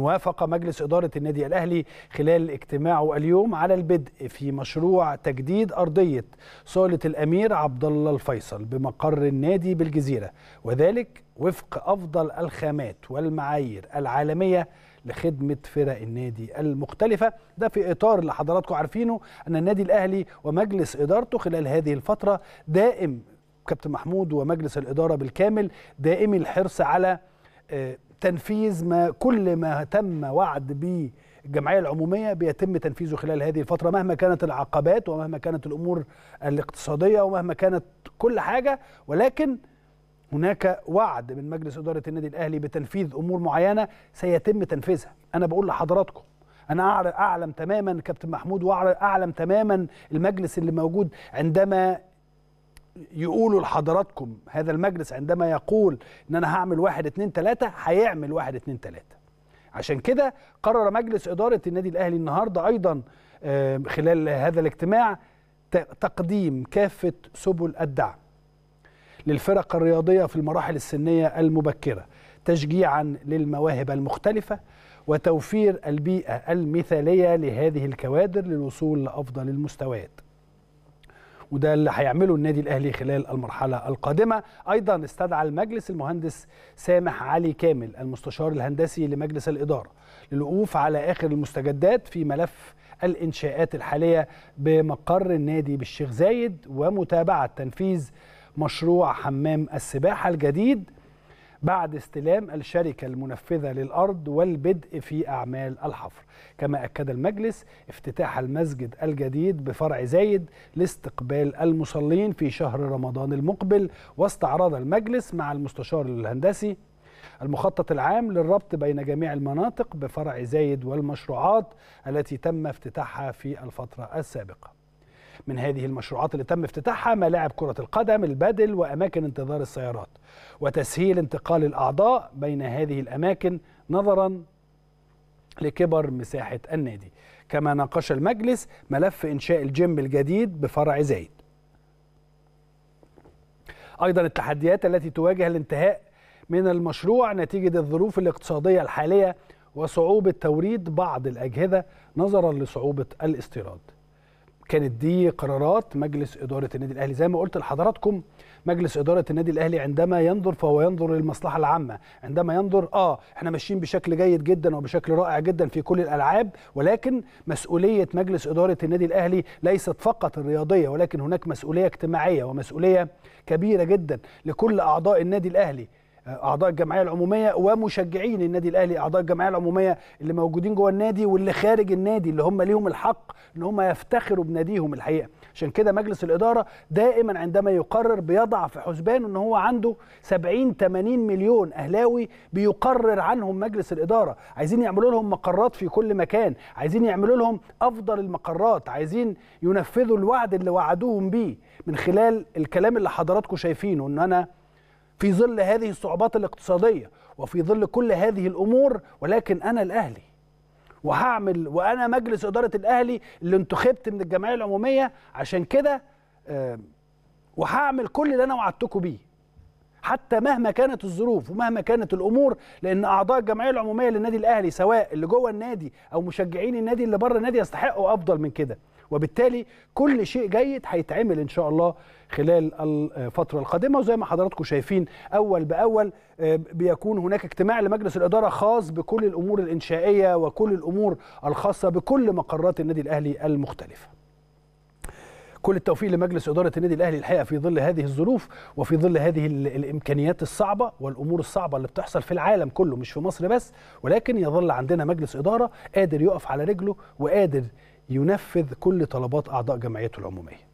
وافق مجلس إدارة النادي الأهلي خلال اجتماعه اليوم على البدء في مشروع تجديد أرضية صالة الأمير عبد الله الفيصل بمقر النادي بالجزيرة وذلك وفق أفضل الخامات والمعايير العالمية لخدمة فرق النادي المختلفة ده في إطار اللي حضراتكم عارفينه أن النادي الأهلي ومجلس إدارته خلال هذه الفترة دائم كابتن محمود ومجلس الإدارة بالكامل دائمي الحرص على آه، تنفيذ ما كل ما تم وعد به الجمعية العمومية بيتم تنفيذه خلال هذه الفترة مهما كانت العقبات ومهما كانت الأمور الاقتصادية ومهما كانت كل حاجة ولكن هناك وعد من مجلس إدارة النادي الأهلي بتنفيذ أمور معينة سيتم تنفيذها أنا بقول لحضراتكم أنا أعلم تماما كابتن محمود وأعلم تماما المجلس اللي موجود عندما يقولوا لحضراتكم هذا المجلس عندما يقول ان انا هعمل واحد اتنين تلاته هيعمل واحد اتنين تلاته. عشان كده قرر مجلس اداره النادي الاهلي النهارده ايضا خلال هذا الاجتماع تقديم كافه سبل الدعم للفرق الرياضيه في المراحل السنيه المبكره تشجيعا للمواهب المختلفه وتوفير البيئه المثاليه لهذه الكوادر للوصول لافضل المستويات. وده اللي هيعمله النادي الاهلي خلال المرحله القادمه ايضا استدعى المجلس المهندس سامح علي كامل المستشار الهندسي لمجلس الاداره للوقوف على اخر المستجدات في ملف الانشاءات الحاليه بمقر النادي بالشيخ زايد ومتابعه تنفيذ مشروع حمام السباحه الجديد بعد استلام الشركة المنفذة للأرض والبدء في أعمال الحفر كما أكد المجلس افتتاح المسجد الجديد بفرع زايد لاستقبال المصلين في شهر رمضان المقبل واستعرض المجلس مع المستشار الهندسي المخطط العام للربط بين جميع المناطق بفرع زايد والمشروعات التي تم افتتاحها في الفترة السابقة من هذه المشروعات اللي تم افتتاحها ملاعب كرة القدم البدل وأماكن انتظار السيارات وتسهيل انتقال الأعضاء بين هذه الأماكن نظرا لكبر مساحة النادي كما ناقش المجلس ملف إنشاء الجيم الجديد بفرع زايد أيضا التحديات التي تواجه الانتهاء من المشروع نتيجة الظروف الاقتصادية الحالية وصعوبة توريد بعض الأجهزة نظرا لصعوبة الاستيراد كانت دي قرارات مجلس إدارة النادي الأهلي زي ما قلت لحضراتكم مجلس إدارة النادي الأهلي عندما ينظر فهو ينظر للمصلحة العامة عندما ينظر آه إحنا ماشيين بشكل جيد جدا وبشكل رائع جدا في كل الألعاب ولكن مسؤولية مجلس إدارة النادي الأهلي ليست فقط الرياضية ولكن هناك مسؤولية اجتماعية ومسؤولية كبيرة جدا لكل أعضاء النادي الأهلي اعضاء الجمعيه العموميه ومشجعين النادي الاهلي اعضاء الجمعيه العموميه اللي موجودين جوه النادي واللي خارج النادي اللي هم ليهم الحق ان هم يفتخروا بناديهم الحقيقه عشان كده مجلس الاداره دائما عندما يقرر بيضع في حسبانه ان هو عنده 70 80 مليون اهلاوي بيقرر عنهم مجلس الاداره عايزين يعملوا لهم مقرات في كل مكان عايزين يعملوا لهم افضل المقرات عايزين ينفذوا الوعد اللي وعدوهم بيه من خلال الكلام اللي حضراتكم شايفينه ان انا في ظل هذه الصعوبات الاقتصادية وفي ظل كل هذه الأمور ولكن أنا الأهلي وهعمل وأنا مجلس إدارة الأهلي اللي انتخبت من الجمعية العمومية عشان كده آه، وهعمل كل اللي أنا وعدتكم بيه حتى مهما كانت الظروف ومهما كانت الامور لان اعضاء الجمعيه العموميه للنادي الاهلي سواء اللي جوه النادي او مشجعين النادي اللي بره النادي يستحقوا افضل من كده وبالتالي كل شيء جيد هيتعمل ان شاء الله خلال الفترة القادمة وزي ما حضراتكم شايفين أول بأول آه، بيكون هناك اجتماع لمجلس الإدارة خاص بكل الأمور الإنشائية وكل الأمور الخاصة بكل مقرات النادي الأهلي المختلفة كل التوفيق لمجلس إدارة النادي الأهلي الحقيقة في ظل هذه الظروف وفي ظل هذه الإمكانيات الصعبة والأمور الصعبة اللي بتحصل في العالم كله مش في مصر بس ولكن يظل عندنا مجلس إدارة قادر يقف على رجله وقادر ينفذ كل طلبات أعضاء جمعيته العمومية